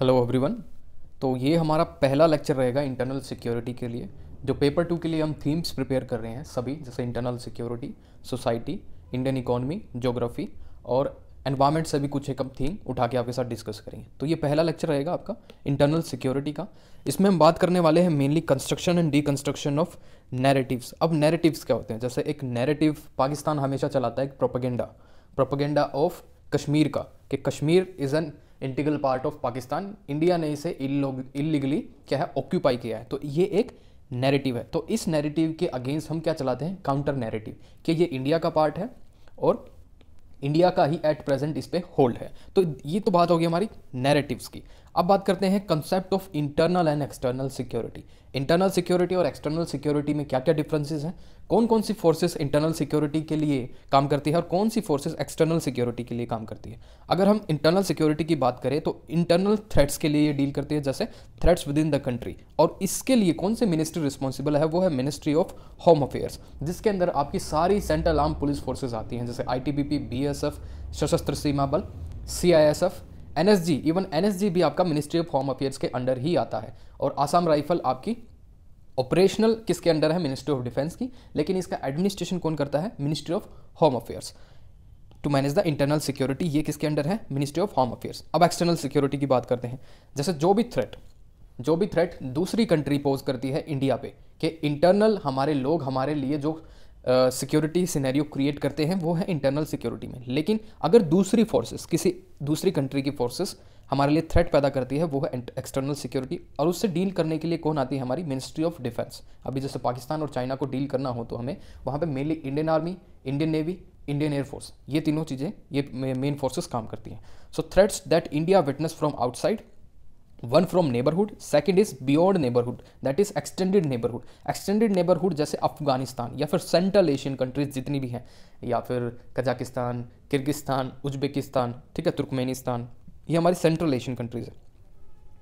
hello everyone तो ये हमारा पहला लेक्चर रहेगा इंटरनल सिक्योरिटी के लिए जो पेपर टू के लिए हम थीम्स प्रिपेयर कर रहे हैं सभी जैसे internal security society Indian economy geography और एनवायरमेंट से भी कुछ एक थीम उठा के आपके साथ डिस्कस करेंगे तो ये पहला लेक्चर रहेगा आपका इंटरनल सिक्योरिटी का इसमें हम बात करने वाले हैं mainly construction and deconstruction of narratives अब नैरेटिव्स क्या होते हैं जैसे एक नैरेटिव पाकिस्तान हमेशा चलाता है एक प्रोपागेंडा प्रोपागेंडा ऑफ कश्मीर का कि Kashmir is an integral part of Pakistan India ने इसे इलीगली क्या है ऑक्यूपाई किया है तो ये एक नैरेटिव है तो इस नैरेटिव के अगेंस्ट हम क्या चलाते हैं काउंटर नैरेटिव कि ये इंडिया का पार्ट है और इंडिया का ही एट प्रेजेंट इस पर होल्ड है तो ये तो बात होगी हमारी नैरेटिव्स की अब बात करते हैं concept of internal and external security internal security और एक्सटर्नल सिक्योरिटी में क्या क्या डिफरेंसेस हैं कौन कौन सी फोर्सेस इंटरनल सिक्योरिटी के लिए काम करती है और कौन सी फोर्सेस एक्सटर्नल सिक्योरिटी के लिए काम करती है अगर हम इंटरनल सिक्योरिटी की बात करें तो इंटरनल थ्रेट्स के लिए ये डील करती है जैसे threats within the country और इसके लिए कौन से मिनिस्ट्री रिस्पॉन्सिबल है वो है मिनिस्ट्री ऑफ होम अफेयर्स जिसके अंदर आपकी सारी सेंट्रल आर्म पुलिस फोर्सेज आती हैं जैसे I T B P B S F Sashastra Seema Bal C I S F NSG even NSG भी आपका मिनिस्ट्री ऑफ होम अफेयर्स के अंडर ही आता है और आसाम राइफल आपकी ऑपरेशनल किसके अंडर है मिनिस्ट्री ऑफ डिफेंस की लेकिन इसका एडमिनिस्ट्रेशन कौन करता है ministry of home affairs to manage the internal security ये किसके अंडर है मिनिस्ट्री ऑफ होम अफेयर्स अब एक्सटर्नल सिक्योरिटी की बात करते हैं जैसे जो भी थ्रेट जो भी थ्रेट दूसरी कंट्री पोज करती है इंडिया पे कि इंटरनल हमारे लोग हमारे लिए जो सिक्योरिटी सिनेरियो क्रिएट करते हैं वो है इंटरनल सिक्योरिटी में लेकिन अगर दूसरी फोर्सेस किसी दूसरी कंट्री की फोर्सेस हमारे लिए थ्रेट पैदा करती है वो है एक्सटर्नल सिक्योरिटी और उससे डील करने के लिए कौन आती है हमारी मिनिस्ट्री ऑफ डिफेंस अभी जैसे पाकिस्तान और चाइना को डील करना हो तो हमें वहाँ पर mainly Indian army Indian navy Indian air force ये तीनों चीज़ें ये मेन फोर्सेस काम करती हैं so threats that India witness from outside one from neighbourhood second is beyond neighbourhood that is extended neighbourhood extended neighbourhood जैसे अफगानिस्तान या फिर सेंट्रल एशियन कंट्रीज जितनी भी हैं या फिर कजाकिस्तान किर्गिस्तान उज्बेकिस्तान ठीक है तुर्कमेनिस्तान ये हमारी सेंट्रल एशियन कंट्रीज है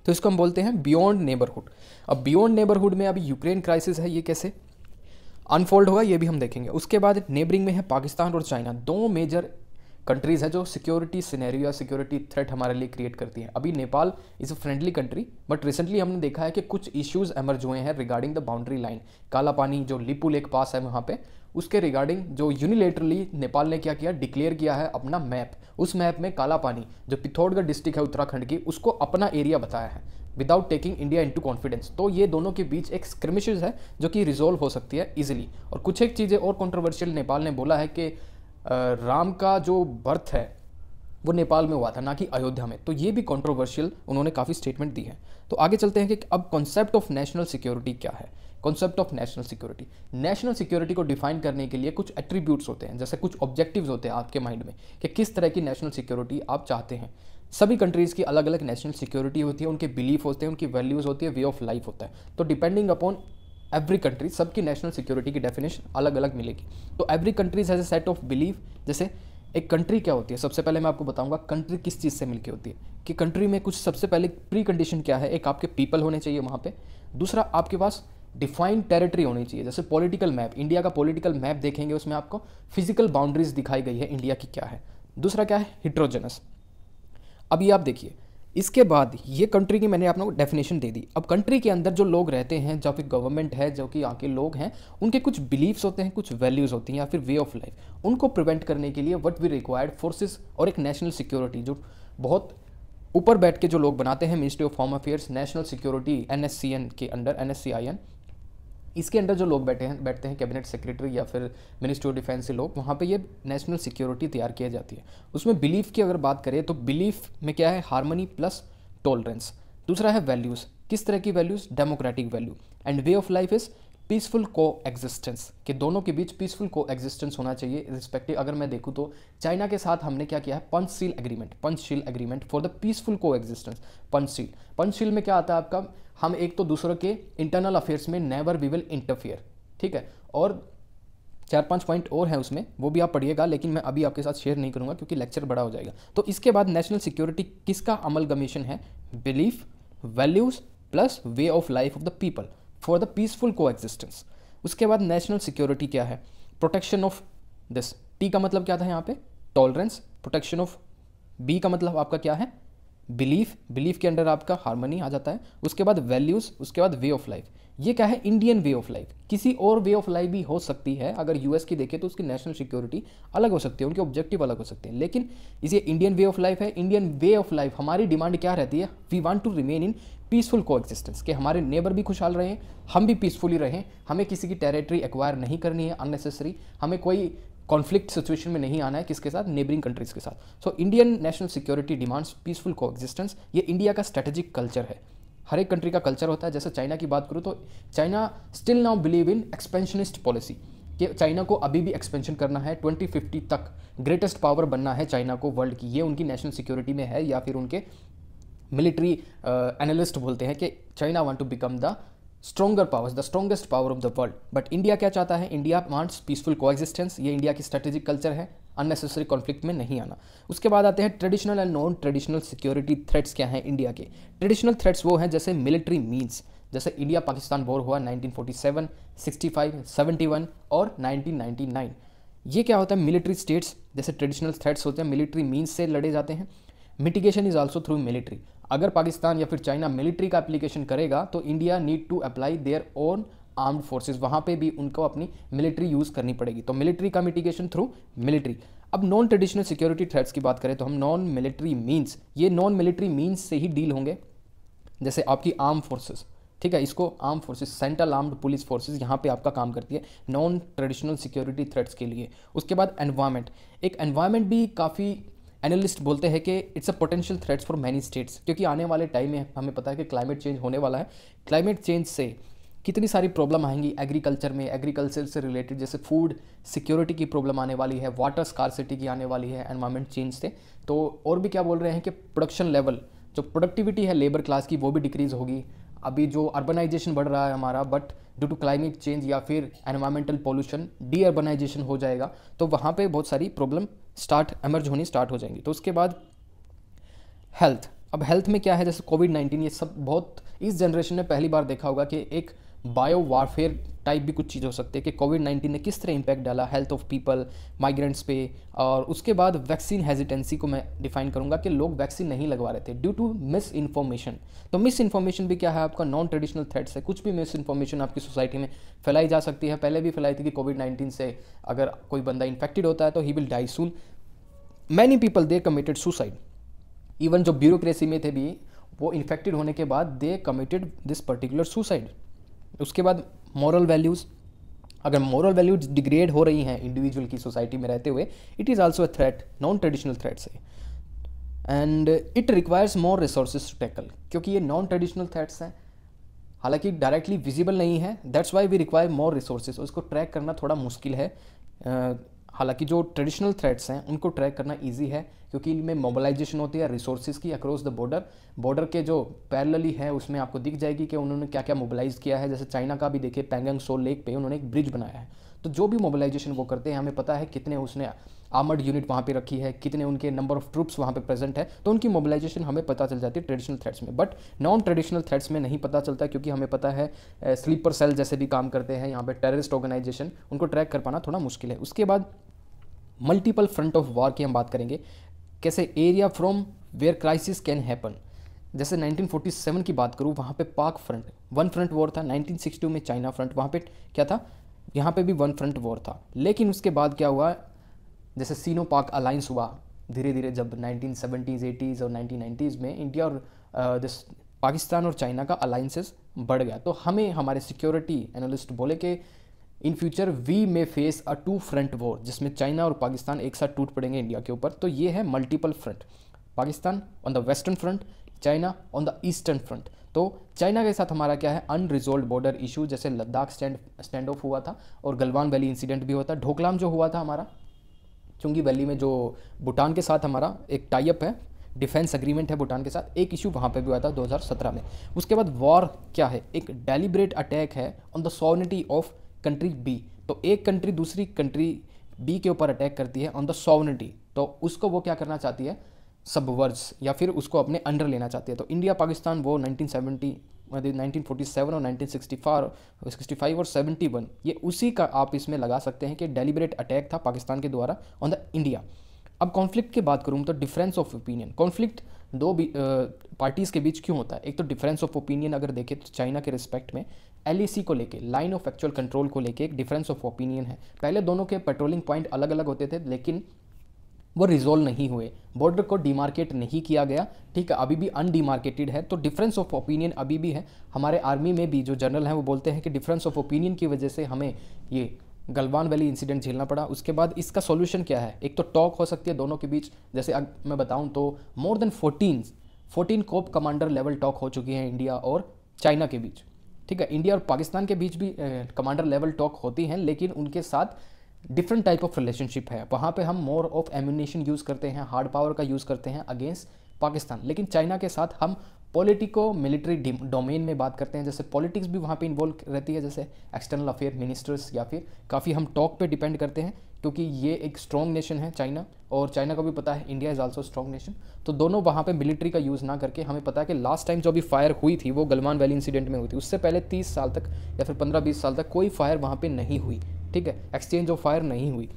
तो इसको हम बोलते हैं बियॉन्ड नेबरहुड अब बियॉन्ड नेबरहुड में अभी यूक्रेन क्राइसिस है ये कैसे अनफोल्ड होगा ये भी हम देखेंगे उसके बाद नेबरिंग में है पाकिस्तान और चाइना दो मेजर कंट्रीज़ है जो सिक्योरिटी सिनेरियो या सिक्योरिटी थ्रेट हमारे लिए क्रिएट करती हैं अभी Nepal is a friendly country but recently हमने देखा है कि कुछ इश्यूज एमर्ज हुए हैं रिगार्डिंग द बाउंड्री लाइन काला पानी जो लिपू लेक पास है वहाँ पे उसके रिगार्डिंग जो यूनिलेटरली नेपाल ने क्या किया डिक्लेयर किया है अपना मैप उस मैप में काला पानी जो पिथौड़गढ़ डिस्ट्रिक्ट है उत्तराखंड की उसको अपना एरिया बताया है without taking India to confidence तो ये दोनों के बीच एक स्क्रमिशेज है जो कि रिजोल्व हो सकती है ईजिली और कुछ एक चीज़ें और कॉन्ट्रोवर्शियल नेपाल ने बोला है कि राम का जो बर्थ है वो नेपाल में हुआ था ना कि अयोध्या में तो ये भी कंट्रोवर्शियल उन्होंने काफ़ी स्टेटमेंट दी है तो आगे चलते हैं कि अब कॉन्सेप्ट ऑफ नेशनल सिक्योरिटी क्या है concept of national security national security को डिफाइन करने के लिए कुछ एट्रीब्यूट्स होते हैं जैसे कुछ ऑब्जेक्टिव्स होते हैं आपके माइंड में कि किस तरह की नेशनल सिक्योरिटी आप चाहते हैं सभी कंट्रीज़ की अलग अलग नेशनल सिक्योरिटी होती है उनके बिलीफ होते हैं उनकी वैल्यूज़ होती है वे ऑफ लाइफ होता है तो डिपेंडिंग अपॉन एवरी कंट्री सबकी नेशनल सिक्योरिटी की डेफिनेशन अलग अलग मिलेगी तो every countries has a set of believe जैसे एक कंट्री क्या होती है सबसे पहले मैं आपको बताऊंगा कंट्री किस चीज़ से मिलकर होती है कि कंट्री में कुछ सबसे पहले प्री कंडीशन क्या है एक आपके पीपल होने चाहिए वहाँ पे दूसरा आपके पास डिफाइंड टेरिटरी होनी चाहिए जैसे पॉलिटिकल मैप इंडिया का पॉलिटिकल मैप देखेंगे उसमें आपको फिजिकल बाउंड्रीज दिखाई गई है इंडिया की क्या है दूसरा क्या है हिट्रोजेनस अब ये आप देखिए इसके बाद ये कंट्री की मैंने आप लोगों को डेफिनेशन दे दी अब कंट्री के अंदर जो लोग रहते हैं जो कि गवर्नमेंट है जो कि यहाँ के लोग हैं उनके कुछ बिलीव्स होते हैं कुछ वैल्यूज़ होती हैं या फिर वे ऑफ लाइफ उनको प्रिवेंट करने के लिए वट वी रिक्वायर्ड फोर्सेज और एक नेशनल सिक्योरिटी जो बहुत ऊपर बैठ के जो लोग बनाते हैं ministry of home affairs national security एन के अंडर एन इसके अंडर जो लोग बैठे हैं बैठते हैं कैबिनेट सेक्रेटरी या फिर मिनिस्ट्री ऑफ डिफेंस से लोग वहाँ पे ये नेशनल सिक्योरिटी तैयार किया जाती है उसमें बिलीफ की अगर बात करें तो बिलीफ में क्या है हारमोनी प्लस टॉलरेंस दूसरा है वैल्यूज़ किस तरह की values democratic value and way of life is peaceful coexistence कि दोनों के बीच पीसफुल को एग्जिस्टेंस होना चाहिए रिस्पेक्टिव अगर मैं देखूँ तो चाइना के साथ हमने क्या किया है Panchsheel agreement Panchsheel agreement for the peaceful coexistence Panchsheel Panchsheel में क्या आता है आपका हम एक तो दूसरों के इंटरनल अफेयर्स में नेवर वी विल इंटरफेयर ठीक है और चार पांच पॉइंट और हैं उसमें वो भी आप पढ़िएगा लेकिन मैं अभी आपके साथ शेयर नहीं करूंगा क्योंकि लेक्चर बड़ा हो जाएगा तो इसके बाद नेशनल सिक्योरिटी किसका अमल गमीशन है belief values plus way of life of the people for the peaceful coexistence उसके बाद नेशनल सिक्योरिटी क्या है प्रोटेक्शन ऑफ दिस टी का मतलब क्या था यहाँ पे टॉलरेंस प्रोटेक्शन ऑफ बी का मतलब आपका क्या है बिलीफ बिलीफ के अंडर आपका हारमोनी आ जाता है उसके बाद वैल्यूज़ उसके बाद वे ऑफ लाइफ ये क्या है इंडियन वे ऑफ लाइफ किसी और वे ऑफ लाइफ भी हो सकती है अगर यूएस की देखें तो उसकी नेशनल सिक्योरिटी अलग हो सकती है उनके ऑब्जेक्टिव अलग हो सकते हैं लेकिन इसे इंडियन वे ऑफ लाइफ है इंडियन वे ऑफ लाइफ हमारी डिमांड क्या रहती है we want to remain in peaceful coexistence कि हमारे नेबर भी खुशहाल रहें हम भी पीसफुली रहें हमें किसी की टेरिटरी एक्वायर नहीं करनी है अननेसेसरी हमें कोई कॉन्फ्लिक्ट सिचुएशन में नहीं आना है किसके साथ नेबरिंग कंट्रीज़ के साथ so Indian national security demands peaceful coexistence ये इंडिया का स्ट्रेटेजिक कल्चर है हर एक कंट्री का कल्चर होता है जैसे चाइना की बात करूँ तो China still now believe in expansionist policy कि चाइना को अभी भी एक्सपेंशन करना है 2050 तक ग्रेटेस्ट पावर बनना है चाइना को वर्ल्ड की ये उनकी नेशनल सिक्योरिटी में है या फिर उनके मिलिट्री एनालिस्ट uh, बोलते हैं कि China want to become the stronger power the strongest power of the world but India क्या चाहता है इंडिया वांट्स पीसफुल कोएग्जिस्टेंस ये इंडिया की स्ट्रेटेजिक कल्चर है अननेसेसरी कॉन्फ्लिक्ट में नहीं आना उसके बाद आते हैं traditional and non traditional security threats क्या हैं इंडिया के ट्रेडिशनल थ्रेट्स वो हैं जैसे मिलिट्री मीन्स जैसे इंडिया पाकिस्तान वॉर हुआ 1947, 65, 71 और 1999 ये क्या होता है मिलिट्री स्टेट्स जैसे ट्रेडिशनल थ्रेट्स होते हैं मिलिट्री मीन्स से लड़े जाते हैं mitigation is also through military अगर पाकिस्तान या फिर चाइना मिलिट्री का एप्लीकेशन करेगा तो India need to apply their own armed forces वहाँ पे भी उनको अपनी मिलिट्री यूज़ करनी पड़ेगी तो मिलिट्री का मिटिगेशन थ्रू मिलिट्री अब नॉन ट्रेडिशनल सिक्योरिटी थ्रेट्स की बात करें तो हम नॉन मिलिट्री मीन्स ये नॉन मिलिट्री मीन्स से ही डील होंगे जैसे आपकी आर्म फोर्सेज ठीक है इसको arm forces central armed police forces यहाँ पे आपका काम करती है नॉन ट्रेडिशनल सिक्योरिटी थ्रेट्स के लिए उसके बाद एनवायरमेंट एक एनवायरमेंट भी काफ़ी एनालिस्ट बोलते हैं कि it's a potential threats for many states क्योंकि आने वाले टाइम में हमें पता है कि क्लाइमेट चेंज होने वाला है क्लाइमेट चेंज से कितनी सारी प्रॉब्लम आएंगी एग्रीकल्चर में एग्रीकल्चर से रिलेटेड जैसे फूड सिक्योरिटी की प्रॉब्लम आने वाली है वाटर स्कारसिटी की आने वाली है एनवायरमेंट चेंज से तो और भी क्या बोल रहे हैं कि प्रोडक्शन लेवल जो प्रोडक्टिविटी है लेबर क्लास की वो भी डिक्रीज़ होगी अभी जो अर्बनाइजेशन बढ़ रहा है हमारा but due to climate change या फिर एनवायरमेंटल पोल्यूशन डी अर्बनाइजेशन हो जाएगा तो वहाँ पर बहुत सारी प्रॉब्लम स्टार्ट एमर्ज होनी स्टार्ट हो जाएंगी तो उसके बाद हेल्थ अब हेल्थ में क्या है जैसे कोविड नाइन्टीन ये सब बहुत इस जनरेशन ने पहली बार देखा होगा कि एक बायो वारफेयर टाइप भी कुछ चीज़ हो सकती है कि कोविड नाइन्टीन ने किस तरह इम्पैक्ट डाला हेल्थ ऑफ पीपल माइग्रेंट्स पे और उसके बाद वैक्सीन हेजिटेंसी को मैं डिफाइन करूँगा कि लोग वैक्सीन नहीं लगवा रहे थे ड्यू टू मिस इन्फॉर्मेशन तो मिस इन्फॉर्मेशन भी क्या है आपका नॉन ट्रेडिशनल थ्रेड्स है कुछ भी मिस इन्फॉर्मेशन आपकी सोसाइटी में फैलाई जा सकती है पहले भी फैलाई थी कि कोविड नाइन्टीन से अगर कोई बंदा इन्फेक्टेड होता है तो he will die soon many people they committed suicide even जो ब्यूरोक्रेसी में थे भी वो इन्फेक्टेड होने के बाद they committed this particular suicide उसके बाद मॉरल वैल्यूज़ अगर मॉरल वैल्यूज डिग्रेड हो रही हैं इंडिविजुअल की सोसाइटी में रहते हुए it is also a threat non traditional threat से and it requires more resources to tackle क्योंकि ये नॉन ट्रेडिशनल थ्रेट्स हैं हालांकि डायरेक्टली विजिबल नहीं है that's why we require more resources उसको ट्रैक करना थोड़ा मुश्किल है हालांकि जो ट्रेडिशनल थ्रेड्स हैं उनको ट्रैक करना ईजी है क्योंकि इनमें मोबलाइजेशन होती है रिसोर्सेज की अक्रॉस द बॉर्डर बॉर्डर के जो पैरलली है उसमें आपको दिख जाएगी कि उन्होंने क्या क्या मोबालाइज किया है जैसे चाइना का भी देखिए पैंगंग सो लेक पे उन्होंने एक ब्रिज बनाया है तो जो भी मोबलाइजेशन वो करते हैं हमें पता है कितने उसने आर्मर्ड यूनिट वहाँ पे रखी है कितने उनके नंबर ऑफ ट्रूप्स वहाँ पे प्रेजेंट है तो उनकी मोबिलाइजेशन हमें पता चल जाती है ट्रेडिशनल थ्रेड्स में बट नॉन ट्रेडिशनल थ्रेड्स में नहीं पता चलता क्योंकि हमें पता है स्लीपर सेल जैसे भी काम करते हैं यहाँ पर टेररिस्ट ऑर्गेनाइजेशन उनको ट्रैक कर पाना थोड़ा मुश्किल है उसके बाद मल्टीपल फ्रंट ऑफ वॉर की हम बात करेंगे कैसे area from where crisis can happen जैसे 1947 की बात करूँ वहाँ पे पाक फ्रंट वन फ्रंट वॉर था 1962 में चाइना फ्रंट वहाँ पे क्या था यहाँ पे भी वन फ्रंट वॉर था लेकिन उसके बाद क्या हुआ जैसे सीनो पाक अलाइंस हुआ धीरे धीरे जब नाइनटीन सेवेंटीज़ एटीज और नाइनटीन नाइन्टीज़ में इंडिया और दिस पाकिस्तान और चाइना का अलाइंसेस बढ़ गया तो हमें हमारे सिक्योरिटी एनालिस्ट बोले कि in future we may face a two front war जिसमें चाइना और पाकिस्तान एक साथ टूट पड़ेंगे इंडिया के ऊपर तो ये है multiple front Pakistan on the western front China on the eastern front तो चाइना के साथ हमारा क्या है अनरिजोल्व बॉर्डर इशू जैसे लद्दाख स्टैंड स्टैंड ऑफ हुआ था और गलवान वैली इंसिडेंट भी हुआ था ढोकलाम जो हुआ था हमारा चुंगी वैली में जो भूटान के साथ हमारा एक टाइप है डिफेंस अग्रीमेंट है भूटान के साथ एक इशू वहाँ पे भी हुआ था 2017 में उसके बाद वॉर क्या है एक डेलीबरेट अटैक है on the sovereignty of country B तो एक कंट्री दूसरी कंट्री बी के ऊपर अटैक करती है ऑन द सॉवनिटी तो उसको वो क्या करना चाहती है सबवर्स या फिर उसको अपने अंडर लेना चाहती है तो इंडिया पाकिस्तान वो 1970 1947 और 1964 65 और 71 ये उसी का आप इसमें लगा सकते हैं कि डेलीबरेट अटैक था पाकिस्तान के द्वारा ऑन द इंडिया अब कॉन्फ्लिक्ट की बात करूँ तो डिफरेंस ऑफ ओपिनियन कॉन्फ्लिक्ट दो पार्टीज़ के बीच क्यों होता है एक तो डिफरेंस ऑफ ओपिनियन अगर देखें तो चाइना के रिस्पेक्ट में एल e को लेके लाइन ऑफ एक्चुअल कंट्रोल को लेके एक डिफरेंस ऑफ ओपिनियन है पहले दोनों के पेट्रोलिंग पॉइंट अलग अलग होते थे लेकिन वो रिजोल्व नहीं हुए बॉर्डर को डीमार्केट नहीं किया गया ठीक है अभी भी अनडीमार्केटेड है तो डिफरेंस ऑफ ओपिनियन अभी भी है हमारे आर्मी में भी जो जनरल हैं वो बोलते हैं कि डिफरेंस ऑफ ओपिनियन की वजह से हमें ये गलवान वैली इंसिडेंट झेलना पड़ा उसके बाद इसका सोल्यूशन क्या है एक तो टॉक हो सकती है दोनों के बीच जैसे अग, मैं बताऊँ तो more than fourteen fourteen corps commander level talk हो चुकी है इंडिया और चाइना के बीच ठीक है इंडिया और पाकिस्तान के बीच भी कमांडर लेवल टॉक होती हैं लेकिन उनके साथ डिफरेंट टाइप ऑफ रिलेशनशिप है वहाँ पे हम मोर ऑफ एम्यूनेशन यूज़ करते हैं हार्ड पावर का यूज़ करते हैं अगेंस्ट पाकिस्तान लेकिन चाइना के साथ हम पॉलिटिको मिलिट्री डोमेन में बात करते हैं जैसे पॉलिटिक्स भी वहाँ पे इन्वॉल्व रहती है जैसे एक्सटर्नल अफेयर मिनिस्टर्स या फिर काफ़ी हम टॉक पे डिपेंड करते हैं क्योंकि ये एक स्ट्रॉन्ग नेशन है चाइना और चाइना को भी पता है India is also strong nation तो दोनों वहाँ पे मिलिट्री का यूज़ ना करके हमें पता है कि लास्ट टाइम जो भी फायर हुई थी वो गलवान वैली इंसिडेंट में हुई थी उससे पहले तीस साल तक या फिर पंद्रह बीस साल तक कोई फायर वहाँ पर नहीं हुई ठीक है एक्सचेंज ऑफ फायर नहीं हुई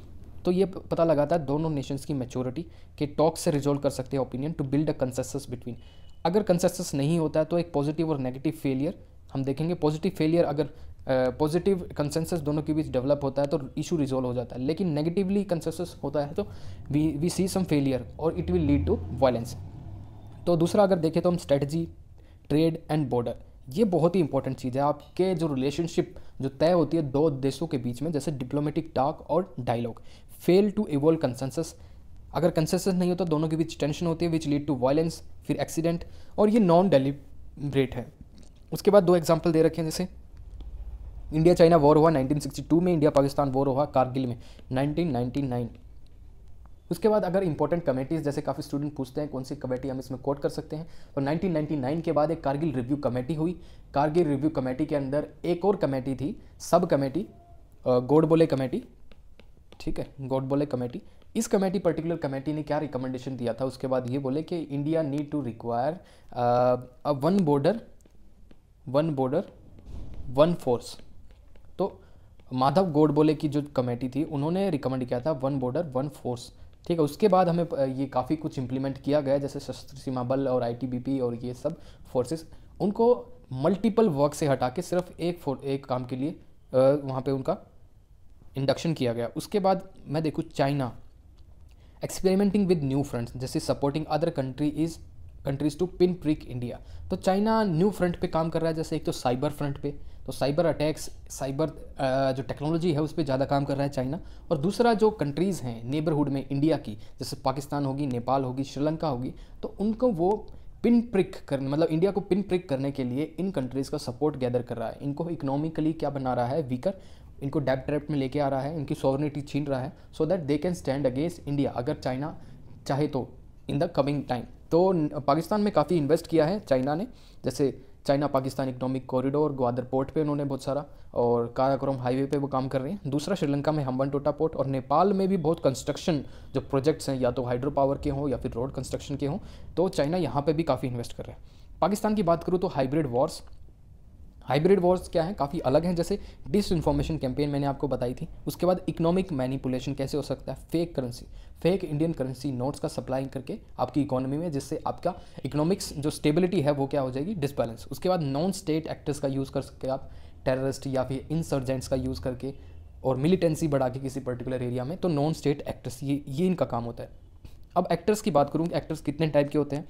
तो ये पता लगाता है दोनों नेशंस की मेचोरिटी कि टॉक से रिजोल्व कर सकते हैं opinion to build a consensus between अगर कंसेसस नहीं होता है तो एक पॉजिटिव और नेगेटिव फेलियर हम देखेंगे पॉजिटिव फेलियर अगर पॉजिटिव कंसेंसस दोनों के बीच डेवलप होता है तो इशू रिजोल्व हो जाता है लेकिन नेगेटिवली कंसेंसस होता है तो we we see some failure और it will lead to violence तो दूसरा अगर देखें तो हम स्ट्रेटजी ट्रेड एंड बॉर्डर ये बहुत ही इंपॉर्टेंट चीज़ है आपके जो रिलेशनशिप जो तय होती है दो देशों के बीच में जैसे डिप्लोमेटिक टाक और dialogue fail to evolve consensus अगर कंसेंसस नहीं होता दोनों के बीच टेंशन होती है विच लीड टू वायलेंस फिर एक्सीडेंट और ये नॉन डेलीब्रेट है उसके बाद दो एग्जाम्पल दे रखे हैं जैसे इंडिया चाइना वॉर हुआ 1962 में इंडिया पाकिस्तान वॉर हुआ कारगिल में 1999 उसके बाद अगर इंपॉर्टेंट कमेटीज़ जैसे काफ़ी स्टूडेंट पूछते हैं कौन सी कमेटी हम इसमें कोट कर सकते हैं तो 1999 के बाद एक कारगिल रिव्यू कमेटी हुई कारगिल रिव्यू कमेटी के अंदर एक और कमेटी थी सब कमेटी गोडबोले कमेटी ठीक है गोडबोले कमेटी इस कमेटी पर्टिकुलर कमेटी ने क्या रिकमेंडेशन दिया था उसके बाद ये बोले कि India need to require a one border one border one force तो माधव गोडबोले की जो कमेटी थी उन्होंने रिकमेंड किया था वन बॉर्डर वन फोर्स ठीक है उसके बाद हमें ये काफ़ी कुछ इम्प्लीमेंट किया गया जैसे सशस्त्र सीमा बल और आईटीबीपी और ये सब फोर्सेस उनको मल्टीपल वर्क से हटा के सिर्फ एक एक काम के लिए वहाँ पे उनका इंडक्शन किया गया उसके बाद मैं देखूँ China experimenting with new fronts जैसे supporting other country is countries to pin prick India तो चाइना न्यू फ्रंट पे काम कर रहा है जैसे एक तो साइबर फ्रंट पे तो साइबर अटैक्स साइबर जो टेक्नोलॉजी है उस पर ज़्यादा काम कर रहा है चाइना और दूसरा जो कंट्रीज़ हैं नेबरहुड में इंडिया की जैसे पाकिस्तान होगी नेपाल होगी श्रीलंका होगी तो उनको वो पिन प्रिक करने मतलब इंडिया को पिन प्रिक करने के लिए इन कंट्रीज़ का सपोर्ट गैदर कर रहा है इनको इकोनॉमिकली क्या बना रहा है वीकर इनको डेप ट्रैप में लेके आ रहा है इनकी सॉवर्निटी छीन रहा है so that they can stand against India अगर चाइना चाहे तो इन द कमिंग टाइम तो पाकिस्तान में काफ़ी इन्वेस्ट किया है चाइना ने जैसे China Pakistan economic corridor Gwadar port पे उन्होंने बहुत सारा और काराक्रम हाईवे पे वो काम कर रहे हैं दूसरा श्रीलंका में हम्बन टोटा पोर्ट और नेपाल में भी बहुत कंस्ट्रक्शन जो प्रोजेक्ट्स हैं या तो हाइड्रो पावर के हों या फिर रोड कंस्ट्रक्शन के हों तो चाइना यहाँ पर भी काफ़ी इन्वेस्ट कर रहे हैं पाकिस्तान की बात करूँ तो हाइब्रिड वॉर्स हाइब्रिड वॉर्स क्या है काफ़ी अलग हैं जैसे डिस इन्फॉर्मेशन कैंपेन मैंने आपको बताई थी उसके बाद इकोनॉमिक मैनिपुलेशन कैसे हो सकता है fake currency fake Indian currency notes का सप्लाई करके आपकी इकोनॉमी में जिससे आपका इकोनॉमिक्स जो स्टेबिलिटी है वो क्या हो जाएगी डिसबैलेंस उसके बाद नॉन स्टेट एक्टर्स का यूज़ कर सकते आप टेररिस्ट या फिर इंसर्जेंट्स का यूज़ करके और मिलिटेंसी बढ़ा के किसी पर्टिकुलर एरिया में तो नॉन स्टेट एक्टर्स ये ये इनका काम होता है अब एक्टर्स की बात करूँ एक्टर्स कितने टाइप के होते हैं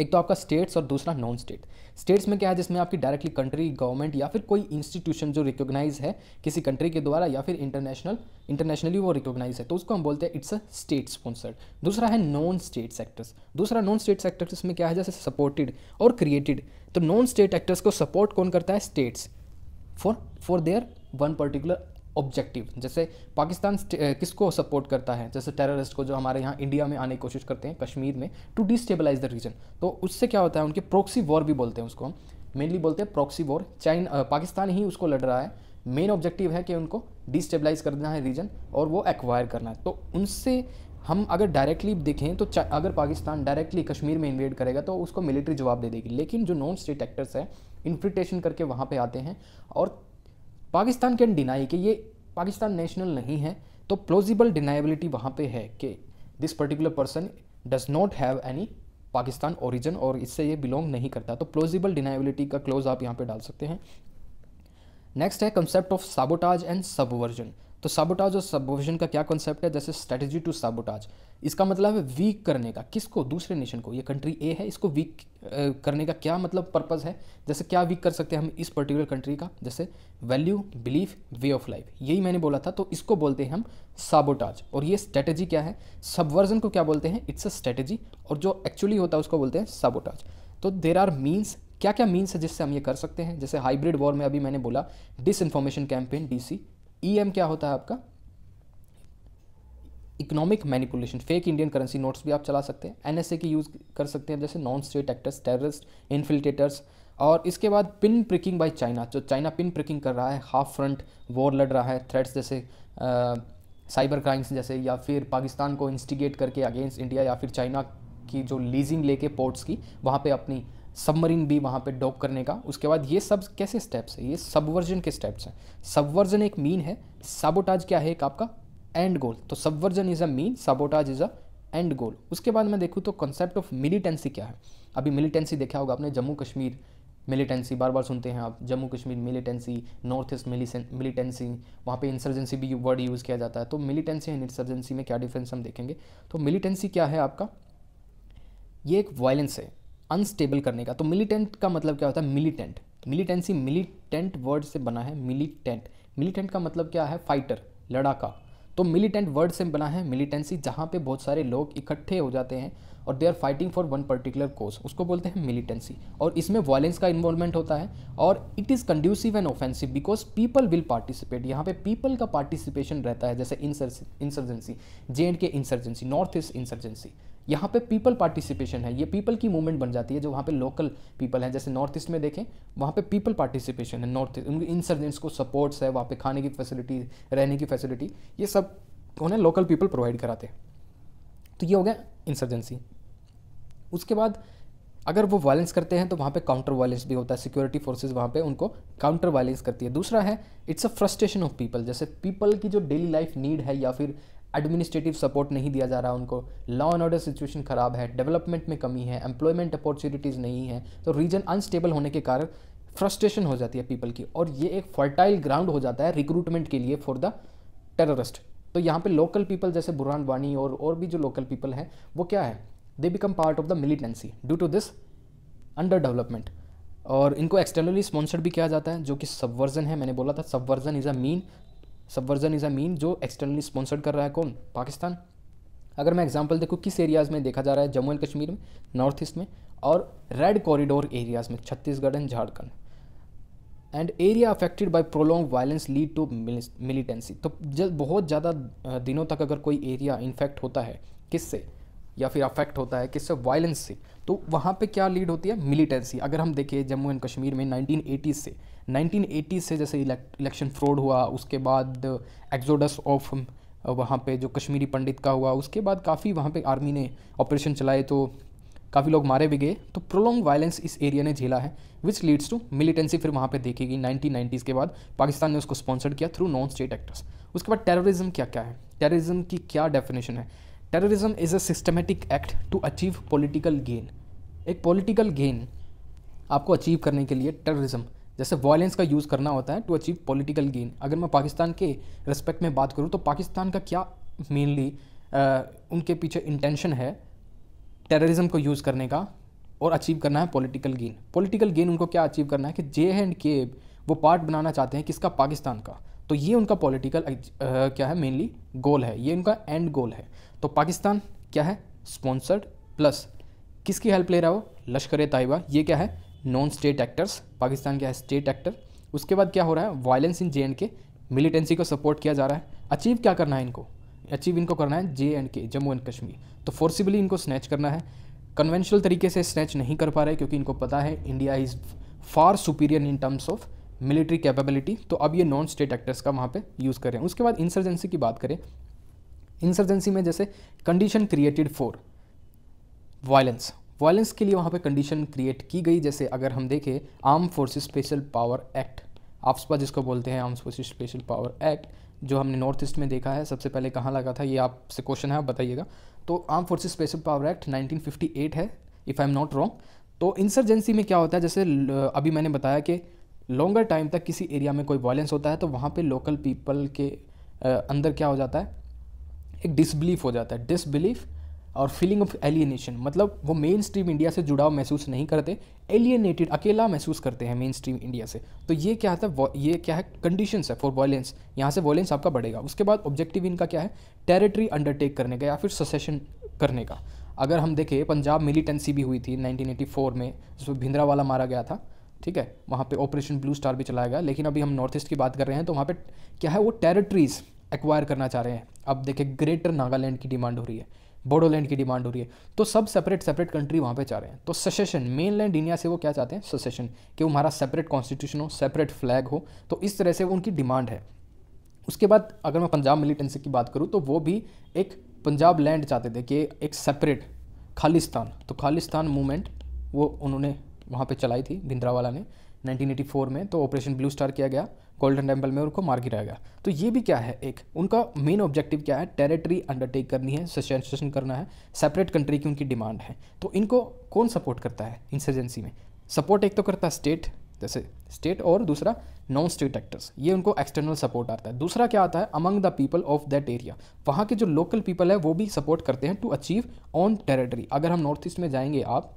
एक तो आपका स्टेट्स और दूसरा नॉन स्टेट स्टेट्स में क्या है जिसमें आपकी डायरेक्टली कंट्री गवर्नमेंट या फिर कोई इंस्टीट्यूशन जो रिकॉग्नाइज है किसी कंट्री के द्वारा या फिर इंटरनेशनल इंटरनेशनली वो रिकॉग्नाइज है तो उसको हम बोलते हैं इट्स अ स्टेट स्पॉन्सर्ड दूसरा है नॉन स्टेट सेक्टर्स दूसरा नॉन स्टेट सेक्टर्स इसमें क्या है जैसे सपोर्टेड और क्रिएटेड तो नॉन स्टेट एक्टर्स को सपोर्ट कौन करता है states for for their one particular objective जैसे पाकिस्तान किसको सपोर्ट करता है जैसे टेररिस्ट को जो हमारे यहाँ इंडिया में आने की कोशिश करते हैं कश्मीर में टू डिस्टेबलाइज द रीजन तो उससे क्या होता है उनके प्रोक्सी वॉर भी बोलते हैं उसको हम मेनली बोलते हैं प्रॉक्सी वॉर चाइन पाकिस्तान ही उसको लड़ रहा है मेन ऑब्जेक्टिव है कि उनको डिस्टेबलाइज करना है रीजन और वो एक्वायर करना है तो उनसे हम अगर डायरेक्टली देखें तो अगर पाकिस्तान डायरेक्टली कश्मीर में इन्वेड करेगा तो उसको मिलिट्री जवाब दे देगी लेकिन जो नॉन स्टेट एक्टर्स हैं इन्फिल्ट्रेशन करके वहाँ पे आते हैं और पाकिस्तान कैन डिनाई कि ये पाकिस्तान नेशनल नहीं है तो प्लोजिबल डिनाइबिलिटी वहाँ पे है कि this particular person does not have any Pakistan origin और इससे ये बिलोंग नहीं करता तो प्लोजिबल डिनाइबिलिटी का क्लोज आप यहाँ पे डाल सकते हैं नेक्स्ट है concept of sabotage and subversion तो साबोटाज और सबोविजन का क्या कॉन्सेप्ट है जैसे स्ट्रेटजी टू साबोटाज इसका मतलब है वीक करने का किसको दूसरे नेशन को ये कंट्री ए है इसको वीक करने का क्या मतलब पर्पज़ है जैसे क्या वीक कर सकते हैं हम इस पर्टिकुलर कंट्री का जैसे value belief way of life यही मैंने बोला था तो इसको बोलते हैं हम साबोटाज और ये स्ट्रैटेजी क्या है सबवर्जन को क्या बोलते हैं इट्स अ स्ट्रेटेजी और जो एक्चुअली होता है उसको बोलते हैं साबोटाज तो देर आर मीन्स क्या क्या मीन्स है जिससे हम ये कर सकते हैं जैसे हाइब्रिड वॉर में अभी मैंने बोला disinformation campaign DC E e क्या होता है आपका economic manipulation fake Indian currency notes भी आप चला सकते हैं ए की यूज़ कर सकते हैं जैसे non state actors terrorist infiltrators और इसके बाद पिन प्रिकिंग बाय चाइना जो चाइना पिन प्रिकिंग कर रहा है हाफ फ्रंट वॉर लड़ रहा है थ्रेट्स जैसे आ, साइबर क्राइम्स जैसे या फिर पाकिस्तान को इंस्टिगेट करके अगेंस्ट इंडिया या फिर चाइना की जो लीजिंग लेके पोर्ट्स की वहाँ पे अपनी सबमरीन भी वहाँ पे डॉक करने का उसके बाद ये सब कैसे स्टेप्स है ये सबवर्जन के स्टेप्स हैं सबवर्जन एक मीन है साबोटाज क्या है एक आपका एंड गोल तो subversion is a mean sabotage is a end goal उसके बाद मैं देखूँ तो कॉन्सेप्ट ऑफ मिलिटेंसी क्या है अभी मिलिटेंसी देखा होगा आपने जम्मू कश्मीर मिलिटेंसी बार बार सुनते हैं आप Jammu Kashmir militancy north east militancy वहाँ पे इंसर्जेंसी भी वर्ड यूज़ किया जाता है तो मिलिटेंसी एंड इंसर्जेंसी में क्या डिफरेंस हम देखेंगे तो मिलिटेंसी क्या है आपका ये एक वायलेंस है अनस्टेबल करने का तो मिलीटेंट का मतलब क्या होता है मिलीटेंट मिलीटेंसी मिलीटेंट वर्ड से बना है मिलीटेंट मिलीटेंट का मतलब क्या है फाइटर लड़ाका तो मिलीटेंट वर्ड से बना है मिलीटेंसी जहाँ पे बहुत सारे लोग इकट्ठे हो जाते हैं और they are fighting for one particular cause उसको बोलते हैं मिलिटेंसी और इसमें वायलेंस का इन्वॉल्वमेंट होता है और it is conducive and offensive because people will participate यहाँ पे पीपल का पार्टिसिपेशन रहता है जैसे insurgency J and K insurgency north east insurgency यहाँ पे पीपल पार्टिसिपेशन है ये पीपल की मूवमेंट बन जाती है जो वहाँ पे लोकल पीपल हैं जैसे नॉर्थ ईस्ट में देखें वहाँ पे पीपल पार्टिसिपेशन है नॉर्थ ईस्ट उनके इंसर्जेंट्स को सपोर्ट्स है वहाँ पे खाने की फैसिलिटी रहने की फैसिलिटी ये सब उन्हें लोकल पीपल प्रोवाइड कराते हैं तो ये हो गया इंसर्जेंसी उसके बाद अगर वो वायलेंस करते हैं तो वहाँ पे काउंटर वायलेंस भी होता है सिक्योरिटी फोर्सेज वहाँ पे उनको काउंटर वायलेंस करती है दूसरा है it's a frustration of people जैसे पीपल की जो डेली लाइफ नीड है या फिर एडमिनिस्ट्रेटिव सपोर्ट नहीं दिया जा रहा उनको लॉ एंड ऑर्डर सिचुएशन खराब है डेवलपमेंट में कमी है एम्प्लॉयमेंट अपॉर्चुनिटीज़ नहीं है तो रीजन अनस्टेबल होने के कारण फ्रस्ट्रेशन हो जाती है पीपल की और ये एक फर्टाइल ग्राउंड हो जाता है रिक्रूटमेंट के लिए फॉर द टेररिस्ट तो यहाँ पे लोकल पीपल जैसे बुरहान वानी और और भी जो लोकल पीपल हैं वो क्या है they become part of the militancy due to this under development और इनको एक्सटर्नली स्पॉन्सर्ड भी किया जाता है जो कि सबवर्जन है मैंने बोला था subversion is a mean subversion is a mean जो एक्सटर्नली स्पॉन्सर्ड कर रहा है कौन पाकिस्तान अगर मैं एग्जाम्पल देखूँ किस एरियाज़ में देखा जा रहा है जम्मू एंड कश्मीर में नॉर्थ ईस्ट में और रेड कॉरिडोर एरियाज़ में Chhattisgarh and Jharkhand and area affected by prolong violence lead to militancy तो जब बहुत ज़्यादा दिनों तक अगर कोई एरिया इन्फेक्ट होता है किससे या फिर अफेक्ट होता है किससे वायलेंस से तो वहाँ पे क्या लीड होती है मिलिटेंसी अगर हम देखें जम्मू एंड कश्मीर में 1980 से 1980 से जैसे इलेक्शन फ्रॉड हुआ उसके बाद एक्जोडस ऑफ वहाँ पे जो कश्मीरी पंडित का हुआ उसके बाद काफ़ी वहाँ पे आर्मी ने ऑपरेशन चलाए तो काफ़ी लोग मारे भी गए तो प्रोलॉन्ग वायलेंस इस एरिया ने झेला है विच लीड्स टू मिलिटेंसी फिर वहाँ पे देखी गई नाइनटीन के बाद पाकिस्तान ने उसको स्पॉन्सर्ड किया थ्रू नॉन स्टेट एक्टर्स उसके बाद टेररिज्म क्या क्या है टेररिज्म की क्या डेफिनेशन है terrorism is a systematic act to achieve political gain एक पॉलिटिकल गेन आपको अचीव करने के लिए टेररिज्म जैसे वायलेंस का यूज़ करना होता है टू अचीव पॉलिटिकल गेन अगर मैं पाकिस्तान के रिस्पेक्ट में बात करूँ तो पाकिस्तान का क्या मेनली उनके पीछे इंटेंशन है टेररिज्म को यूज़ करने का और अचीव करना है पॉलिटिकल गेन पॉलिटिकल गेन उनको क्या अचीव करना है कि जे एंड के वो पार्ट बनाना चाहते हैं किसका पाकिस्तान का तो ये उनका पॉलिटिकल क्या है मेनली गोल है ये उनका एंड गोल है तो पाकिस्तान क्या है स्पॉन्सर्ड प्लस किसकी हेल्प ले रहा हो लश्कर तयबा ये क्या है नॉन स्टेट एक्टर्स पाकिस्तान क्या है स्टेट एक्टर उसके बाद क्या हो रहा है violence in J and K militancy को सपोर्ट किया जा रहा है अचीव क्या करना है इनको अचीव इनको करना है जे एंड के जम्मू एंड कश्मीर तो फोर्सिबली इनको स्नैच करना है कन्वेंशनल तरीके से स्नैच नहीं कर पा रहे क्योंकि इनको पता है India is far superior in terms of military capability तो अब ये नॉन स्टेट एक्टर्स का वहाँ पे यूज़ कर रहे हैं उसके बाद इंसर्जेंसी की बात करें इंसर्जेंसी में जैसे condition created for violence violence के लिए वहाँ पे कंडीशन क्रिएट की गई जैसे अगर हम देखें arm forces special power act AFSPA जिसको बोलते हैं arm force special power act जो हमने नॉर्थ ईस्ट में देखा है सबसे पहले कहाँ लगा था ये आपसे क्वेश्चन है आप बताइएगा तो arm force special power act nineteen है if I am not wrong तो इंसर्जेंसी में क्या होता है जैसे अभी मैंने बताया कि लॉन्गर टाइम तक किसी एरिया में कोई वायलेंस होता है तो वहाँ पे लोकल पीपल के अंदर क्या हो जाता है एक डिसबिलीफ हो जाता है डिसबिलीफ और फीलिंग ऑफ एलियनेशन मतलब वो मेन स्ट्रीम इंडिया से जुड़ाव महसूस नहीं करते एलियनेटेड अकेला महसूस करते हैं मेन स्ट्रीम इंडिया से तो ये क्या है ये क्या है कंडीशंस है फॉर वायलेंस यहाँ से वायलेंस आपका बढ़ेगा उसके बाद ऑब्जेक्टिव इनका क्या है टेरिटरी अंडरटेक करने का या फिर ससेशन करने का अगर हम देखें पंजाब मिलिटेंसी भी हुई थी 1984 में जिसमें वाला मारा गया था ठीक है वहाँ पे ऑपरेशन ब्लू स्टार भी चलाया गया लेकिन अभी हम नॉर्थ ईस्ट की बात कर रहे हैं तो वहाँ पे क्या है वो टेरिटरीज़ एक्वायर करना चाह रहे हैं अब देखिए ग्रेटर नागालैंड की डिमांड हो रही है बोडोलैंड की डिमांड हो रही है तो सब सेपरेट सेपरेट कंट्री वहाँ पे चाह रहे हैं तो ससेशन मेनलैंड इंडिया से वो क्या चाहते हैं ससेशन कि वो हमारा सेपरेट कॉन्स्टिट्यूशन हो सेपरेट फ्लैग हो तो इस तरह से उनकी डिमांड है उसके बाद अगर मैं पंजाब मिलिटेंसी की बात करूँ तो वो भी एक पंजाब लैंड चाहते थे कि एक सेपरेट खालिस्तान तो खालिस्तान मूवमेंट वो उन्होंने वहाँ पे चलाई थी भिंद्रावाला ने 1984 में तो ऑपरेशन ब्लू स्टार किया गया गोल्डन टेम्पल में उनको मार गिराया गया तो ये भी क्या है एक उनका मेन ऑब्जेक्टिव क्या है टेरिटरी अंडरटेक करनी है सशन करना है सेपरेट कंट्री की उनकी डिमांड है तो इनको कौन सपोर्ट करता है इंसर्जेंसी में सपोर्ट एक तो करता है स्टेट जैसे स्टेट और दूसरा नॉन स्टेट एक्टर्स ये उनको एक्सटर्नल सपोर्ट आता है दूसरा क्या आता है among the people of that area वहाँ के जो लोकल पीपल है वो भी सपोर्ट करते हैं टू अचीव ऑन टेरिटरी अगर हम नॉर्थ ईस्ट में जाएंगे आप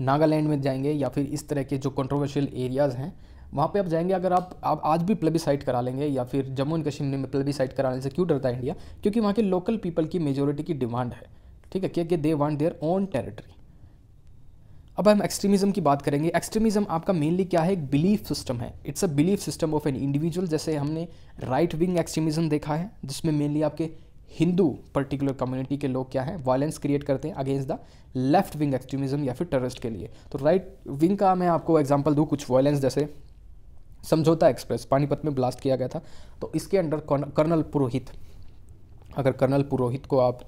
नागालैंड में जाएंगे या फिर इस तरह के जो कंट्रोवर्शियल एरियाज़ हैं वहाँ पे आप जाएंगे अगर आप आप आज भी प्लेबिसाइड करा लेंगे या फिर जम्मू एंड कश्मीर में प्लेबिसाइड कराने से क्यों डरता है इंडिया क्योंकि वहाँ के लोकल पीपल की मेजोरिटी की डिमांड है ठीक है क्योंकि they want their own territory अब हम एक्सट्रीमिज्म की बात करेंगे एक्सट्रीमिज्म आपका मेनली क्या है एक बिलीफ सिस्टम है it's a belief system of an individual जैसे हमने राइट विंग एक्सट्रीमिज्म देखा है जिसमें मेनली आपके हिंदू पर्टिकुलर कम्युनिटी के लोग क्या है वायलेंस क्रिएट करते हैं against the left wing extremism या फिर टेररिस्ट के लिए तो राइट विंग का मैं आपको एग्जांपल दूँ कुछ वायलेंस जैसे समझौता एक्सप्रेस पानीपत में ब्लास्ट किया गया था तो इसके अंडर कर्नल पुरोहित अगर कर्नल पुरोहित को आप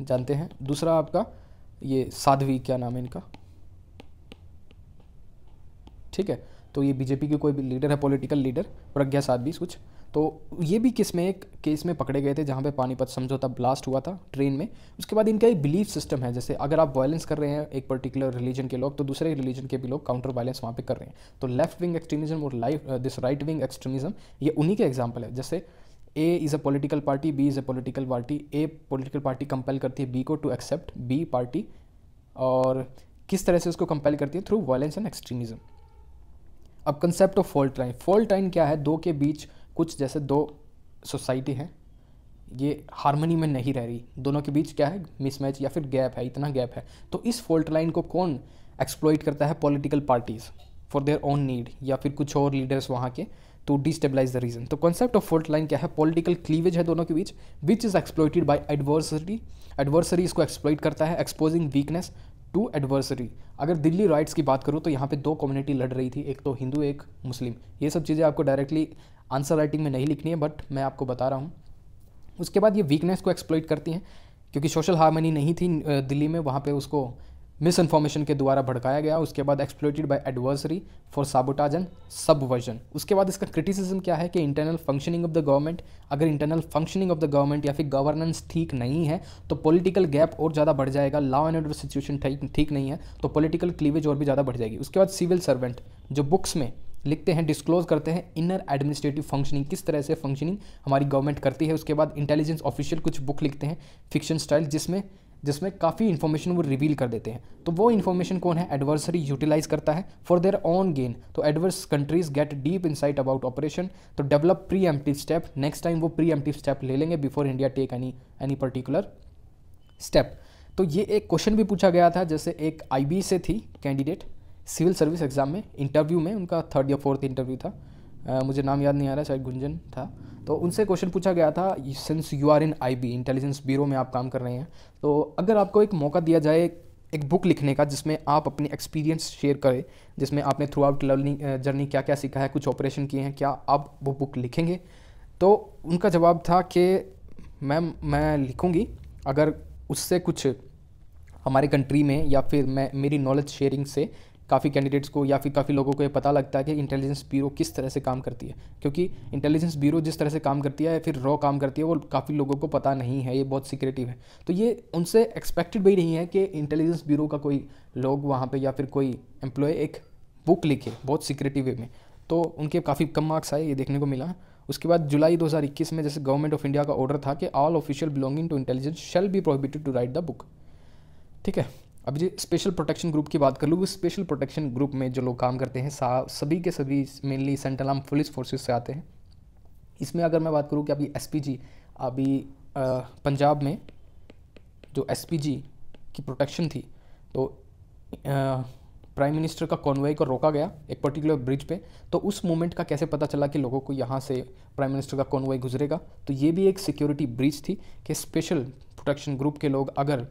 जानते हैं दूसरा आपका ये साध्वी क्या नाम है इनका ठीक है तो ये बीजेपी के कोई भी लीडर है पॉलिटिकल लीडर प्रज्ञा साध्वी कुछ तो ये भी किस में एक केस में पकड़े गए थे जहाँ पे पानीपत समझौता ब्लास्ट हुआ था ट्रेन में उसके बाद इनका एक बिलीफ सिस्टम है जैसे अगर आप वायलेंस कर रहे हैं एक पर्टिकुलर रिलीजन के लोग तो दूसरे रिलीजन के भी लोग काउंटर वायलेंस वहाँ पे कर रहे हैं तो लेफ्ट विंग एक्सट्रीमिज्म और like this right wing extremism ये उन्हीं के एग्जाम्पल है जैसे A is a political party B is a political party A political party compel करती है बी को टू एक्सेप्ट बी पार्टी और किस तरह से उसको कंपेल करती है थ्रू वायलेंस एंड एक्सट्रीमिज्म अब concept of fault line fault line क्या है दो के बीच कुछ जैसे दो सोसाइटी हैं ये हारमोनी में नहीं रह रही दोनों के बीच क्या है मिसमैच या फिर गैप है इतना गैप है तो इस फॉल्ट लाइन को कौन एक्सप्लोइट करता है political parties for their own need या फिर कुछ और लीडर्स वहाँ के टू डिस्टेबलाइज द रीजन तो कॉन्सेप्ट ऑफ फॉल्ट लाइन क्या है पॉलिटिकल क्लीवेज है दोनों के बीच which is exploited by adversary adversary इसको एक्सप्लोइट करता है एक्सपोजिंग वीकनेस टू एडवर्सरी अगर दिल्ली राइट्स की बात करूँ तो यहाँ पे दो कम्युनिटी लड़ रही थी एक तो हिंदू एक मुस्लिम ये सब चीज़ें आपको डायरेक्टली आंसर राइटिंग में नहीं लिखनी है बट मैं आपको बता रहा हूँ उसके बाद ये वीकनेस को एक्सप्लोइट करती हैं क्योंकि सोशल हार्मनी नहीं थी दिल्ली में वहाँ पे उसको मिस इन्फॉर्मेशन के द्वारा भड़काया गया उसके बाद exploited by adversary for sabotage and version उसके बाद इसका क्रिटिसिज्म क्या है कि internal functioning of the government अगर internal functioning of the government या फिर गवर्नेंस ठीक नहीं है तो पॉलिटिकल गैप और ज़्यादा बढ़ जाएगा लॉ एंड ऑर्डर सिचुएशन ठीक नहीं है तो पॉलिटिकल क्लीवेज और भी ज़्यादा बढ़ जाएगी उसके बाद सिविल सर्वेंट जो बुक्स में लिखते हैं डिस्क्लोज करते हैं इनर एडमिनिस्ट्रेटिव फंक्शनिंग किस तरह से फंक्शनिंग हमारी गवर्नमेंट करती है उसके बाद इंटेलिजेंस ऑफिशियल कुछ बुक लिखते हैं फिक्शन स्टाइल जिसमें जिसमें काफ़ी इन्फॉर्मेशन वो रिवील कर देते हैं तो वो इन्फॉर्मेशन कौन है एडवर्सरी यूटिलाइज करता है फॉर देयर ओन गेन तो adverse countries get deep insight about operation तो develop preemptive step next time वो प्री एम्प्टिव स्टेप ले लेंगे before India take any any particular step तो ये एक क्वेश्चन भी पूछा गया था जैसे एक आई से थी कैंडिडेट सिविल सर्विस एग्ज़ाम में इंटरव्यू में उनका थर्ड या फोर्थ इंटरव्यू था आ, मुझे नाम याद नहीं आ रहा शायद गुंजन था तो उनसे क्वेश्चन पूछा गया था since you are in I B intelligence bureau में आप काम कर रहे हैं तो अगर आपको एक मौका दिया जाए एक बुक लिखने का जिसमें आप अपने एक्सपीरियंस शेयर करें जिसमें आपने थ्रू आउट लर्निंग जर्नी क्या क्या सीखा है कुछ ऑपरेशन किए हैं क्या आप वो बुक लिखेंगे तो उनका जवाब था कि मैम मैं लिखूँगी अगर उससे कुछ हमारे कंट्री में या फिर मैं मेरी नॉलेज शेयरिंग से काफ़ी कैंडिडेट्स को या फिर काफ़ी लोगों को ये पता लगता है कि इंटेलिजेंस ब्यूरो किस तरह से काम करती है क्योंकि इंटेलिजेंस ब्यूरो जिस तरह से काम करती है या फिर रॉ काम करती है वो काफ़ी लोगों को पता नहीं है ये बहुत सिक्रेटिव है तो ये उनसे एक्सपेक्टेड भी नहीं है कि इंटेलिजेंस ब्यूरो का कोई लोग वहाँ पर या फिर कोई एम्प्लॉय एक बुक लिखे बहुत सिक्रेटिव वे में तो उनके काफ़ी कम मार्क्स आए ये देखने को मिला उसके बाद जुलाई 2021 में जैसे गवर्नमेंट ऑफ इंडिया का ऑर्डर था कि all official belonging to intelligence shall be prohibited to write the book ठीक है अब जो स्पेशल प्रोटेक्शन ग्रुप की बात कर लूँ स्पेशल प्रोटेक्शन ग्रुप में जो लोग काम करते हैं सभी के सभी mainly central arm police forces से आते हैं इसमें अगर मैं बात करूँ कि अभी एस अभी पंजाब में जो एस की प्रोटेक्शन थी तो प्राइम मिनिस्टर का कॉन्वॉय को रोका गया एक पर्टिकुलर ब्रिज पे तो उस मोमेंट का कैसे पता चला कि लोगों को यहाँ से प्राइम मिनिस्टर का कॉन्वॉय गुजरेगा तो ये भी एक सिक्योरिटी ब्रिज थी कि स्पेशल प्रोटेक्शन ग्रुप के लोग अगर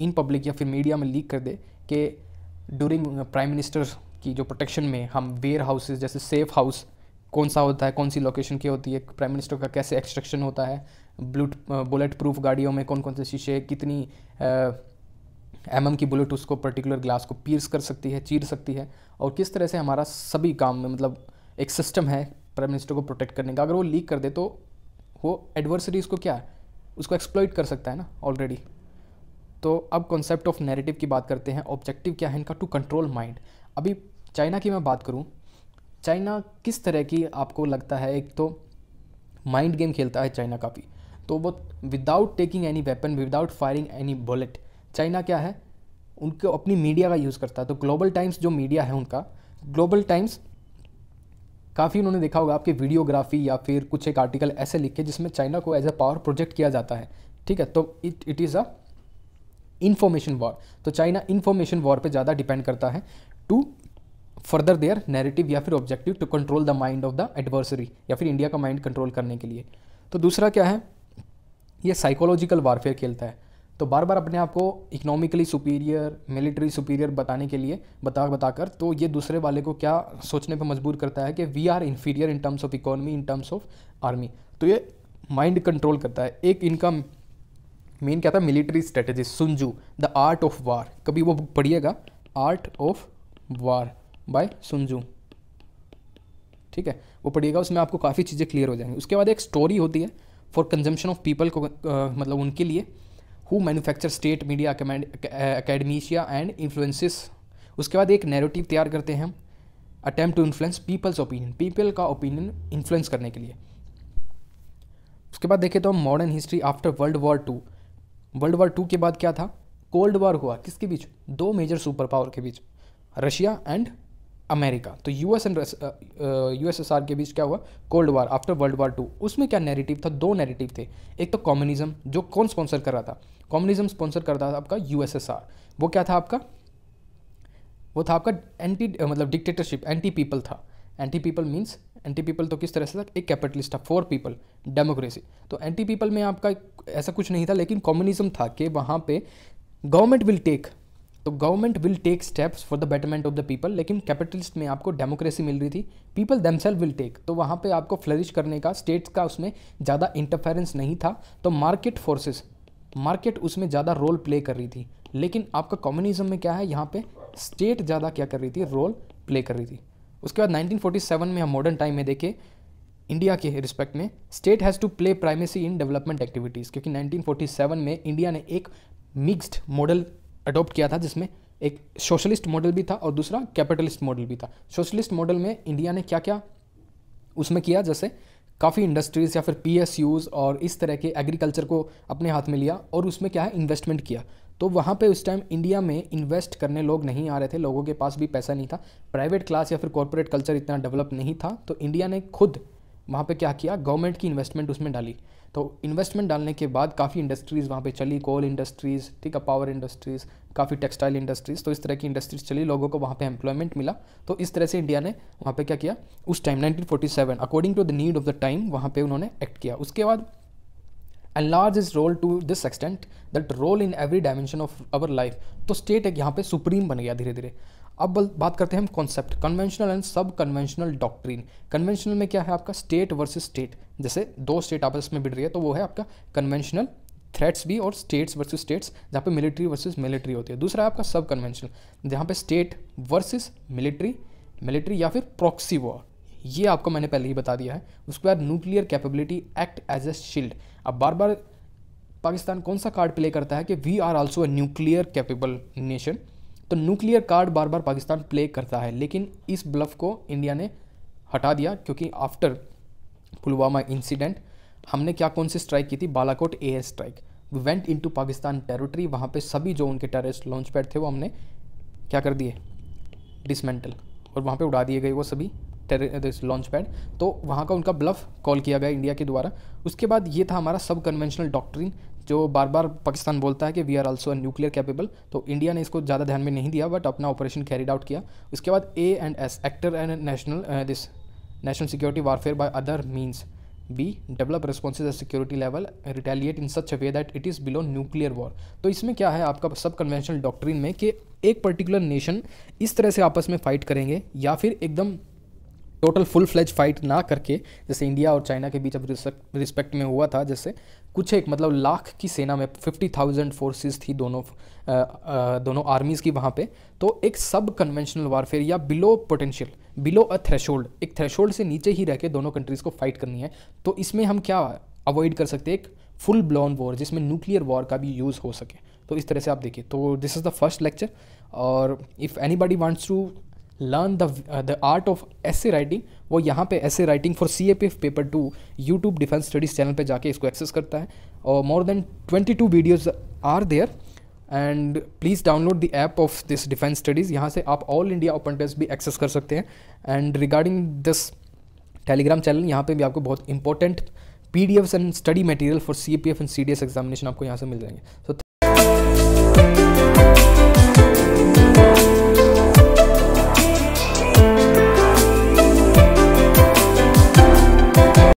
इन पब्लिक या फिर मीडिया में लीक कर दे कि डूरिंग प्राइम मिनिस्टर की जो प्रोटेक्शन में हम वेयर हाउसेज जैसे सेफ हाउस कौन सा होता है कौन सी लोकेशन की होती है प्राइम मिनिस्टर का कैसे एक्सट्रक्शन होता है ब्लूट बुलेट प्रूफ गाड़ियों में कौन कौन से शीशे कितनी एम uh, एम mm की बुलेट उसको पर्टिकुलर ग्लास को पीर्स कर सकती है चीर सकती है और किस तरह से हमारा सभी काम में मतलब एक सिस्टम है प्राइम मिनिस्टर को प्रोटेक्ट करने का अगर वो लीक कर दे तो वो एडवर्सरीज को क्या है उसको एक्सप्लोइट कर सकता है ना ऑलरेडी तो अब कॉन्सेप्ट ऑफ नैरेटिव की बात करते हैं ऑब्जेक्टिव क्या है इनका टू कंट्रोल माइंड अभी चाइना की मैं बात करूँ चाइना किस तरह की आपको लगता है एक तो माइंड गेम खेलता है चाइना काफ़ी तो वो without taking any weapon without firing any bullet China क्या है उनके अपनी मीडिया का यूज़ करता है तो ग्लोबल टाइम्स जो मीडिया है उनका ग्लोबल टाइम्स काफ़ी उन्होंने देखा होगा आपकी वीडियोग्राफी या फिर कुछ एक आर्टिकल ऐसे लिखे जिसमें चाइना को एज अ पावर प्रोजेक्ट किया जाता है ठीक है तो it it is a information war तो चाइना इन्फॉर्मेशन वॉर पे ज़्यादा डिपेंड करता है टू फर्दर देयर नैरेटिव या फिर objective to control the mind of the adversary या फिर इंडिया का माइंड कंट्रोल करने के लिए तो दूसरा क्या है ये साइकोलॉजिकल वारफेयर खेलता है तो बार बार अपने आप को इकोनॉमिकली सुपीरियर मिलिट्री सुपीरियर बताने के लिए बता बताकर तो ये दूसरे वाले को क्या सोचने पर मजबूर करता है कि we are inferior in terms of economy in terms of army तो ये माइंड कंट्रोल करता है एक इनका मेन क्या था military strategy Sun Tzu the art of war कभी वो बुक पढ़िएगा art of war by Sun Tzu ठीक है वो पढ़िएगा उसमें आपको काफ़ी चीज़ें क्लियर हो जाएंगी उसके बाद एक स्टोरी होती है फॉर कंजम्पशन ऑफ पीपल को uh, मतलब उनके लिए who manufacture state media academia and influences उसके बाद एक नैरेटिव तैयार करते हैं हम attempt to influence people's opinion people का ओपिनियन इन्फ्लुएंस करने के लिए उसके बाद देखें तो हम modern history after world war two world war two के बाद क्या था कोल्ड वार हुआ किसके बीच दो मेजर सुपर पावर के बीच रशिया एंड अमेरिका तो यूएस एंड यूएसएसआर के बीच क्या हुआ cold war after world war two उसमें क्या नैरेटिव था दो नैरेटिव थे एक तो कम्युनिज्म जो कौन स्पॉन्सर कर रहा था कम्युनिज्म स्पॉन्सर कर रहा था आपका यूएसएसआर वो क्या था आपका वो था आपका एंटी मतलब डिक्टेटरशिप एंटी पीपल था anti people means anti people तो किस तरह से था एक कैपिटलिस्ट था फॉर पीपल डेमोक्रेसी तो एंटी पीपल में आपका ऐसा कुछ नहीं था लेकिन कम्युनिज्म था कि वहाँ पे गवर्नमेंट विल टेक तो government will take steps for the betterment of the people लेकिन कैपिटलिस्ट में आपको डेमोक्रेसी मिल रही थी पीपल दमसेल्व विल टेक तो वहाँ पे आपको फ्लरिश करने का स्टेट्स का उसमें ज़्यादा इंटरफेरेंस नहीं था तो मार्केट फोर्सेस मार्केट उसमें ज़्यादा रोल प्ले कर रही थी लेकिन आपका कम्युनिज्म में क्या है यहाँ पे स्टेट ज़्यादा क्या कर रही थी रोल प्ले कर रही थी उसके बाद 1947 में हम मॉडर्न टाइम में देखें इंडिया के रिस्पेक्ट में state has to play primacy in development activities क्योंकि 1947 में इंडिया ने एक मिक्स्ड मॉडल अडॉप्ट किया था जिसमें एक सोशलिस्ट मॉडल भी था और दूसरा कैपिटलिस्ट मॉडल भी था सोशलिस्ट मॉडल में इंडिया ने क्या क्या उसमें किया जैसे काफ़ी इंडस्ट्रीज़ या फिर पी और इस तरह के एग्रीकल्चर को अपने हाथ में लिया और उसमें क्या है इन्वेस्टमेंट किया तो वहाँ पे उस टाइम इंडिया में इन्वेस्ट करने लोग नहीं आ रहे थे लोगों के पास भी पैसा नहीं था प्राइवेट क्लास या फिर कॉरपोरेट कल्चर इतना डेवलप नहीं था तो इंडिया ने खुद वहाँ पे क्या किया गवर्नमेंट की इन्वेस्टमेंट उसमें डाली तो इन्वेस्टमेंट डालने के बाद काफ़ी इंडस्ट्रीज़ वहाँ पे चली कोल इंडस्ट्रीज़ ठीक है पावर इंडस्ट्रीज़ काफ़ी टेक्सटाइल इंडस्ट्रीज़ तो इस तरह की इंडस्ट्रीज़ चली लोगों को वहाँ पे एम्प्लॉयमेंट मिला तो इस तरह से इंडिया ने वहाँ पे क्या किया उस time 1947 according to the need of the time वहाँ पे उन्होंने एक्ट किया उसके बाद enlarge its role to this extent that role in every dimension of our life तो स्टेट एक यहाँ पे सुप्रीम बन गया धीरे धीरे अब बात करते हैं हम concept conventional and sub conventional doctrine conventional में क्या है आपका स्टेट वर्सेस स्टेट जैसे दो स्टेट आपस में बिड़ रही है तो वो है आपका कन्वेंशनल थ्रेट्स भी और स्टेट्स वर्सेस स्टेट्स जहाँ पे मिलिट्री वर्सेस मिलिट्री होती है दूसरा आपका सब कन्वेंशनल जहाँ पे स्टेट वर्सेस मिलिट्री मिलिट्री या फिर प्रॉक्सी वॉर ये आपको मैंने पहले ही बता दिया है उसके बाद nuclear capability act as a shield अब बार बार पाकिस्तान कौन सा कार्ड प्ले करता है कि we are also a nuclear capable nation तो न्यूक्लियर कार्ड बार बार पाकिस्तान प्ले करता है लेकिन इस ब्लफ को इंडिया ने हटा दिया क्योंकि आफ्टर पुलवामा इंसिडेंट हमने क्या कौन सी स्ट्राइक की थी Balakot air strike we went in to Pakistan territory वहाँ पे सभी जो उनके टेरिस्ट लॉन्च पैड थे वो हमने क्या कर दिए डिसमेंटल और वहाँ पे उड़ा दिए गए वो सभी लॉन्च पैड तो वहाँ का उनका ब्लफ कॉल किया गया इंडिया के द्वारा उसके बाद ये था हमारा सब कन्वेंशनल डॉक्ट्रिन जो बार बार पाकिस्तान बोलता है कि we are also nuclear capable तो इंडिया ने इसको ज़्यादा ध्यान में नहीं दिया बट अपना ऑपरेशन कैरिड आउट किया उसके बाद A and S actor and national this national security warfare by other means B develop responses at security level retaliate in such way that it is below nuclear war तो इसमें क्या है आपका सब conventional doctrine में कि एक particular nation इस तरह से आपस में फाइट करेंगे या फिर एकदम टोटल फुल फ्लेज फाइट ना करके जैसे इंडिया और चाइना के बीच अब रिस्पेक्ट में हुआ था जैसे कुछ एक मतलब लाख की सेना में फिफ्टी थाउजेंड फोर्सेज थी दोनों आ, आ, दोनों आर्मीज़ की वहाँ पे तो एक सब कन्वेंशनल वारफेयर या below potential below a threshold एक थ्रेशोल्ड से नीचे ही रह के दोनों कंट्रीज़ को फाइट करनी है तो इसमें हम क्या अवॉइड कर सकते एक फुल ब्लॉन वॉर जिसमें न्यूक्लियर वॉर का भी यूज़ हो सके तो इस तरह से आप देखिए तो this is the first lecture और if anybody wants to learn the the art of essay writing वो यहाँ पे ऐसे writing for C A P F paper to YouTube defence studies channel पे जाके इसको एक्सेस करता है और more than twenty two videos are there and please download the app of this defence studies यहाँ से आप ऑल इंडिया ओपन टेस्ट भी एक्सेस कर सकते हैं and regarding this Telegram channel यहाँ पे भी आपको बहुत important P D F and study material for C P F and C D S examination आपको यहाँ से मिल जाएंगे सो so,